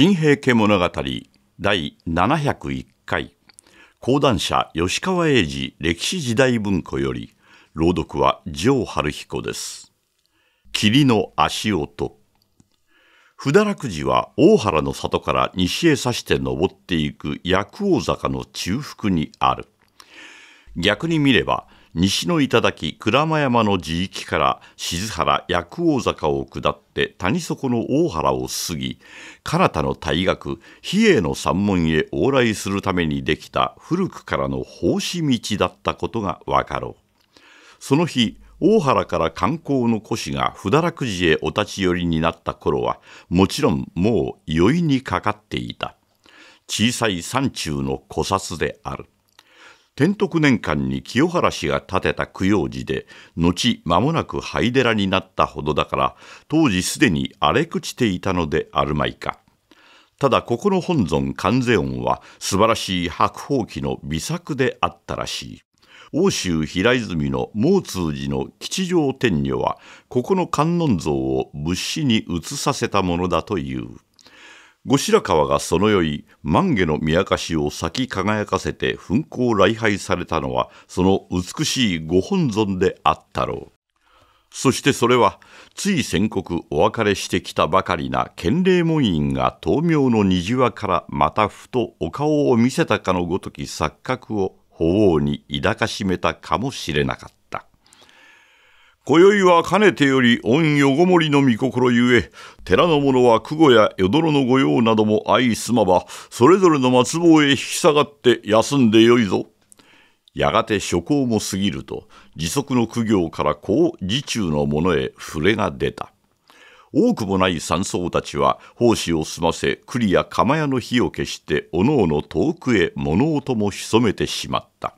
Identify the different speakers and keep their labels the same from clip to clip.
Speaker 1: 新平家物語第701回講談社吉川英治歴史時代文庫より朗読は城春彦です霧の足音不堕落寺は大原の里から西へ差して登っていく薬王坂の中腹にある逆に見れば西の頂鞍馬山の地域から静原薬王坂を下って谷底の大原を過ぎ唐田の大学比叡の山門へ往来するためにできた古くからの奉仕道だったことが分かろうその日大原から観光の古士が不堕落寺へお立ち寄りになった頃はもちろんもう酔いにかかっていた小さい山中の古刹である天徳年間に清原氏が建てた供養寺で後間もなく灰寺になったほどだから当時すでに荒れ朽ちていたのであるまいかただここの本尊観世音は素晴らしい白鳳記の美作であったらしい奥州平泉の毛通寺の吉祥天女はここの観音像を仏師に移させたものだという。後白河がその宵、万華の宮かしを咲き輝かせて噴光礼拝されたのは、その美しいご本尊であったろう。そしてそれは、つい先刻お別れしてきたばかりな建礼門院が灯明の虹輪からまたふとお顔を見せたかのごとき錯覚を法王に抱かしめたかもしれなかった。今宵はかねてより御よごもりの御心ゆえ寺の者は久保やよの御用なども相すまばそれぞれの松棒へ引き下がって休んでよいぞ。やがて諸行も過ぎると自足の苦行から高自中の者へ触れが出た。多くもない山荘たちは奉仕を済ませ栗や釜屋の火を消しておのおの遠くへ物音も潜めてしまった。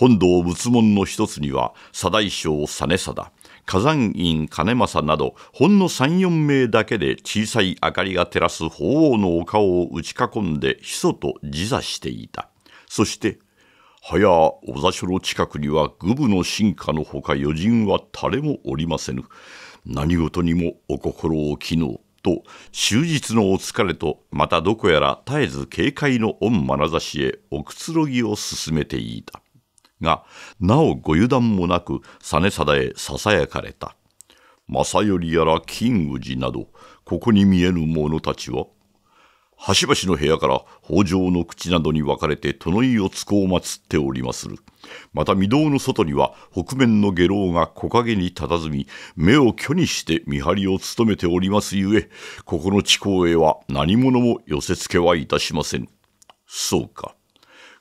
Speaker 1: 本堂仏門の一つには、左大将実貞、火山院兼政など、ほんの3、4名だけで小さい明かりが照らす法凰のお顔を打ち囲んで、ひそと自座していた。そして、はや小座所の近くには愚部の進化のほか余人は誰もおりませぬ。何事にもお心を機能と、終日のお疲れと、またどこやら絶えず警戒の御眼差しへおくつろぎを進めていた。がなおご油断もなく実貞へささやかれた正頼やら金宇などここに見えぬ者たちは端々の部屋から北条の口などに分かれて殿井をつこをまつっておりまする。また御堂の外には北面の下郎が木陰に佇み、目を虚にして見張りを務めておりますゆえ、ここの地公へは何者も寄せつけはいたしません。そうか。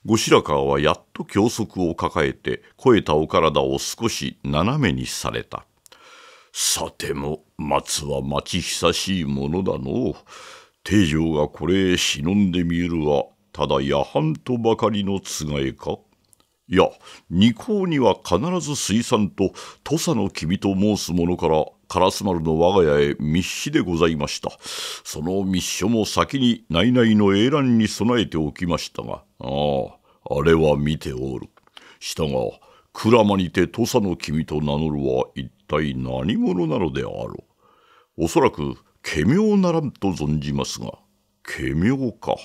Speaker 1: 後白河はやっと教則を抱えて肥えたお体を少し斜めにされた。さても松は待ち久しいものだのう。定城がこれへ忍んでみえるはただ夜半とばかりのつがえかいや二項には必ず水産と土佐の君と申す者から烏丸の我が家へ密使でございましたその密書も先に内々の英蘭に備えておきましたがあああれは見ておるしたが鞍馬にて土佐の君と名乗るは一体何者なのであろうおそらく家名ならんと存じますが家名か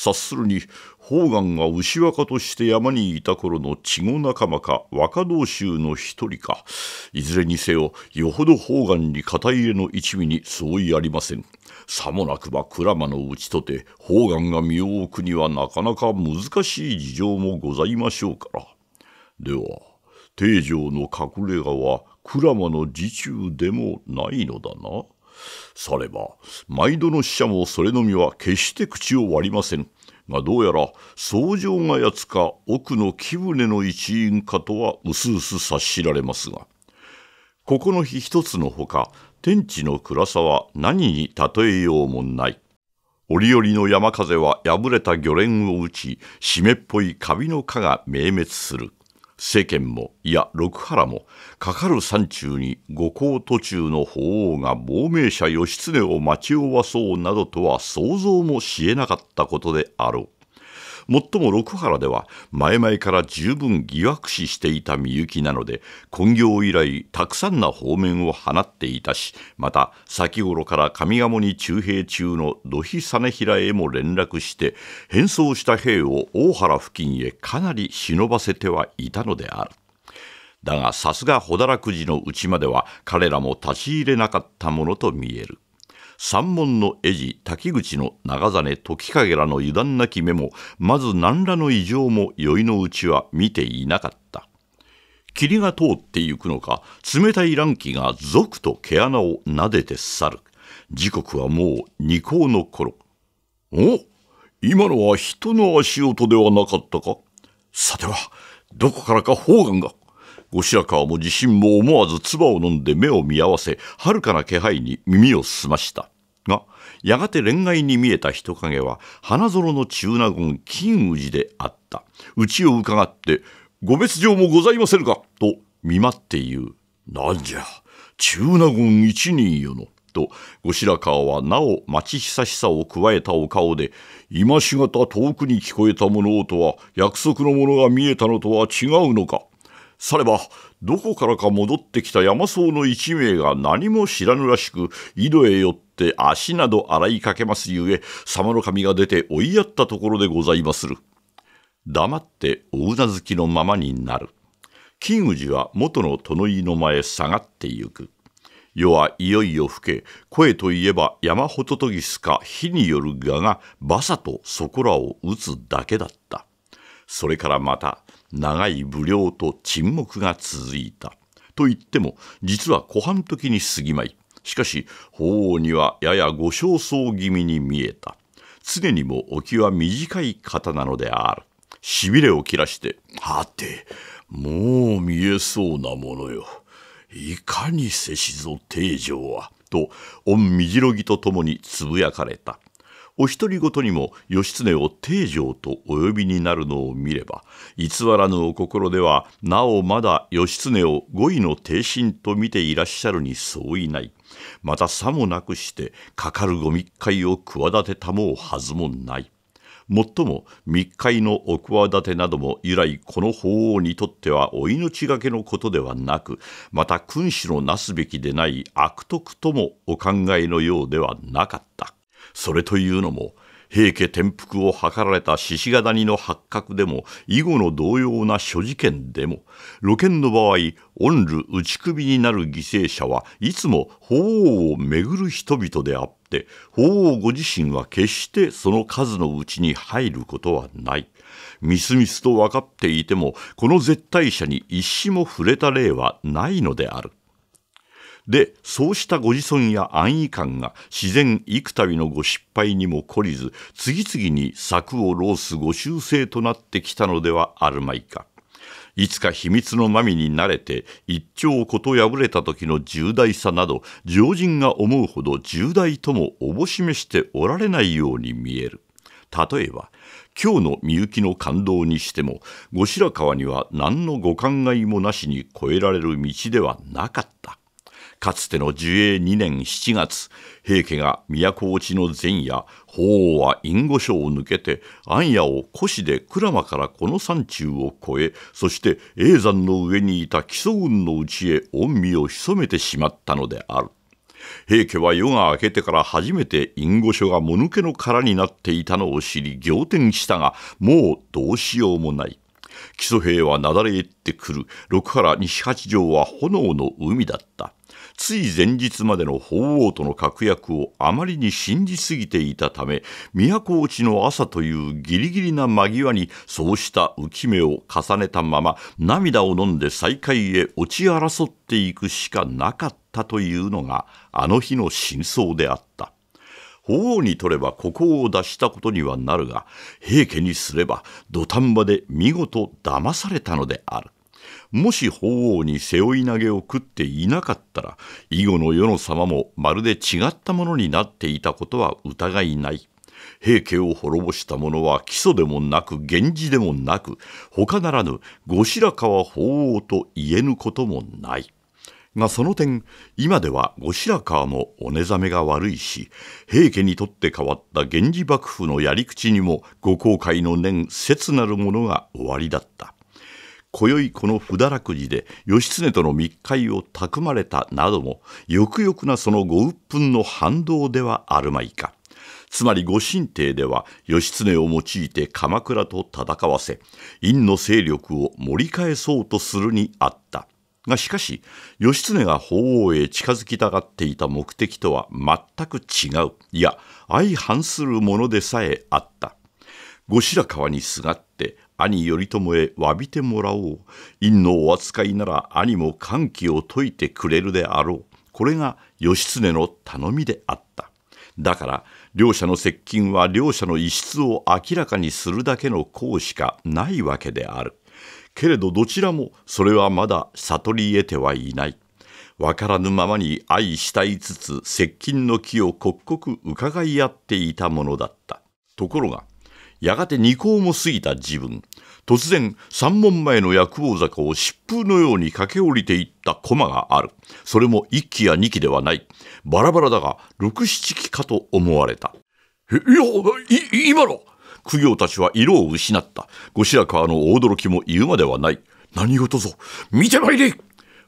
Speaker 1: 察するに方眼が牛若として山にいた頃の稚児仲間か若道衆の一人かいずれにせよよほど方眼に肩入れの一味に相違ありませんさもなくば鞍馬のうちとて方眼が身を置くにはなかなか難しい事情もございましょうからでは定城の隠れ家は鞍馬の自中でもないのだな。されば毎度の使者もそれのみは決して口を割りませんがどうやら僧正がやつか奥の木舟の一員かとは薄々察しられますがここの日一つのほか天地の暗さは何に例えようもない折々の山風は破れた漁連を打ち湿っぽいカビの蚊が明滅する世間もいや六原もかかる山中に五行途中の法皇が亡命者義経を待ち負わそうなどとは想像もしえなかったことであろう。もっとも六原では前々から十分疑惑視していたみゆきなので本業以来たくさんな方面を放っていたしまた先頃から上鴨に駐兵中の土肥実平へも連絡して変装した兵を大原付近へかなり忍ばせてはいたのである。だがさすが穂だらくじのうちまでは彼らも立ち入れなかったものと見える。三門の絵師滝口の長実時影らの油断なき目もまず何らの異常も酔いのうちは見ていなかった霧が通ってゆくのか冷たい乱気が続と毛穴を撫でて去る時刻はもう二行の頃お今のは人の足音ではなかったかさてはどこからか方眼が後白河も自身も思わず唾を飲んで目を見合わせ、遥かな気配に耳を澄ました。が、やがて恋愛に見えた人影は、花園の中納言金氏であった。うちを伺って、ご別状もございませぬかと見舞って言う。なんじゃ、中納言一人よの。と後白河はなお待ち久しさを加えたお顔で今しがた遠くに聞こえた物音とは約束のものが見えたのとは違うのかさればどこからか戻ってきた山荘の一名が何も知らぬらしく井戸へ寄って足など洗いかけますゆえ様の神が出て追いやったところでございまする黙っておうなずきのままになる金氏は元の殿井の前下がってゆく夜はいよいよ更け声といえば山ほととぎすか火による蛾がばさとそこらを打つだけだったそれからまた長い無料と沈黙が続いた。と言っても、実は湖畔時に過ぎまい。しかし、法王にはややご焦燥気味に見えた。常にも沖は短い方なのである。しびれを切らして、はて、もう見えそうなものよ。いかにせしぞ定常は。と、御みじろぎとともにつぶやかれた。お一人ごとにも義経を定常とお呼びになるのを見れば偽らぬお心ではなおまだ義経を五位の帝身と見ていらっしゃるに相違ないまたさもなくしてかかるご密会を企てたもうはずもない。もっとも密会のお企てなども由来この法王にとってはお命がけのことではなくまた君主のなすべきでない悪徳ともお考えのようではなかった。それというのも平家転覆を図られた獅子ヶ谷の発覚でも以後の同様な諸事件でも露見の場合御流打ち首になる犠牲者はいつも法皇を巡る人々であって法皇ご自身は決してその数のうちに入ることはない。みすみすと分かっていてもこの絶対者に一死も触れた例はないのである。でそうしたご自尊や安易感が自然幾度のご失敗にも懲りず次々に策を浪すご修正となってきたのではあるまいか。いつか秘密のまみに慣れて一丁こと破れた時の重大さなど常人が思うほど重大ともおぼしめしておられないように見える。例えば今日のみゆきの感動にしても後白河には何のご考えもなしに越えられる道ではなかった。かつての寿永2年7月、平家が都落ちの前夜、法皇は隠御所を抜けて、暗夜を古市で鞍馬からこの山中を越え、そして永山の上にいた木曽軍のうちへ恩身を潜めてしまったのである。平家は夜が明けてから初めて隠御所がもぬけの殻になっていたのを知り仰天したが、もうどうしようもない。木曽兵はなだれ入ってくる。六原西八条は炎の海だった。つい前日までの法王との確約をあまりに信じすぎていたため都落ちの朝というギリギリな間際にそうした浮き目を重ねたまま涙を飲んで再会へ落ち争っていくしかなかったというのがあの日の真相であった。法王にとればここを脱したことにはなるが、平家にすれば土壇場で見事騙されたのである。もし法皇に背負い投げを食っていなかったら囲碁の世の様もまるで違ったものになっていたことは疑いない。平家を滅ぼした者は基礎でもなく源氏でもなく他ならぬ後白河法皇と言えぬこともない。がその点今では後白河もお目覚めが悪いし平家にとって変わった源氏幕府のやり口にもご後悔の念切なるものがおありだった。今宵この不堕落寺で義経との密会を巧まれたなども、よくよくなそのご鬱憤の反動ではあるまいか。つまり御神帝では義経を用いて鎌倉と戦わせ、院の勢力を盛り返そうとするにあった。がしかし、義経が法王へ近づきたがっていた目的とは全く違う、いや、相反するものでさえあった。後白河にすがっ兄頼朝へ詫びてもらおう院のお扱いなら兄も歓喜を解いてくれるであろうこれが義経の頼みであっただから両者の接近は両者の異質を明らかにするだけの功しかないわけであるけれどどちらもそれはまだ悟り得てはいないわからぬままに愛したいつつ接近の気を刻々伺い合っていたものだったところがやがて二校も過ぎた自分突然三門前の薬王坂を疾風のように駆け下りていった駒があるそれも一期や二期ではないバラバラだが六七期かと思われたいやい今の苦行たちは色を失った後白河の大驚きも言うまではない何事ぞ見てまいれ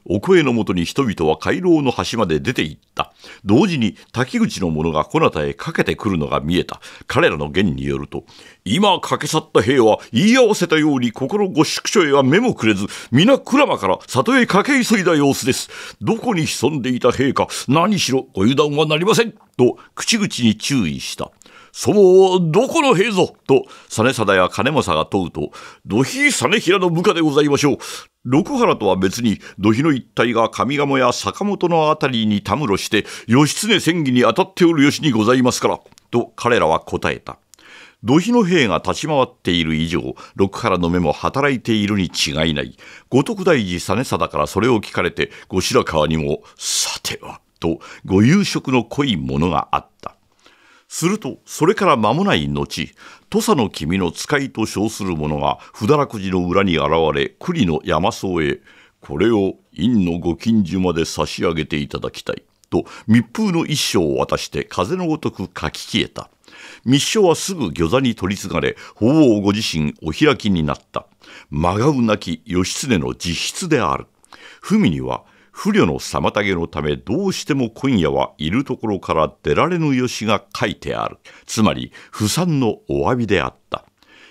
Speaker 1: お声のもとに人々は回廊の端まで出て行った。同時に滝口の者がこなたへかけてくるのが見えた彼らの言によると今かけ去った兵は言い合わせたように心ご宿所へは目もくれず皆鞍馬から里へ駆け急いだ様子ですどこに潜んでいた兵か何しろご油断はなりませんと口々に注意したそのどこの兵ぞと実貞や金政が問うと土肥実平の部下でございましょう六原とは別に土肥の一帯が上鴨や坂本の辺りにたむろして義経戦議に当たっておる由にございますからと彼らは答えた土肥の兵が立ち回っている以上六原の目も働いているに違いない五徳大寺実貞からそれを聞かれて後白河にもさてはとご夕食の濃いものがあったするとそれから間もない後土佐の君の使いと称する者が札だらくじの裏に現れ栗の山荘へこれを院のご近所まで差し上げていただきたいと密封の一章を渡して風のごとく書き消えた密書はすぐ御座に取り継がれ法皇ご自身お開きになった真顔なき義経の実質である文には不慮の妨げのためどうしても今夜はいるところから出られぬよしが書いてある。つまり、不産のお詫びであった。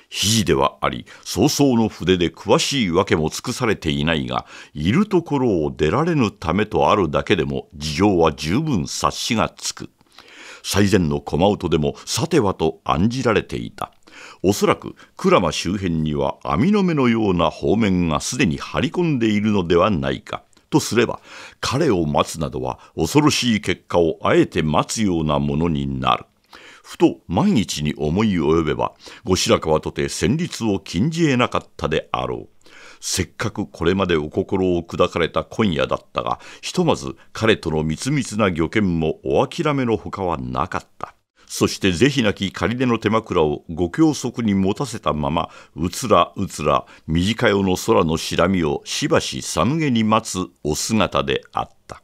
Speaker 1: 肘ではあり、早々の筆で詳しいわけも尽くされていないが、いるところを出られぬためとあるだけでも事情は十分察しがつく。最善の駒音でもさてはと案じられていた。おそらく鞍馬周辺には網の目のような方面がすでに張り込んでいるのではないか。とすれば、彼を待つなどは恐ろしい結果をあえて待つようなものになる。ふと毎日に思い及べば、後白河とて戦慄を禁じ得なかったであろう。せっかくこれまでお心を砕かれた今夜だったが、ひとまず彼との密密な漁見もお諦めのほかはなかった。そして是非なき仮での手枕をご教則に持たせたままうつらうつら短夜の空の白らみをしばし寒げに待つお姿であった。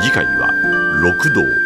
Speaker 1: 次回は六道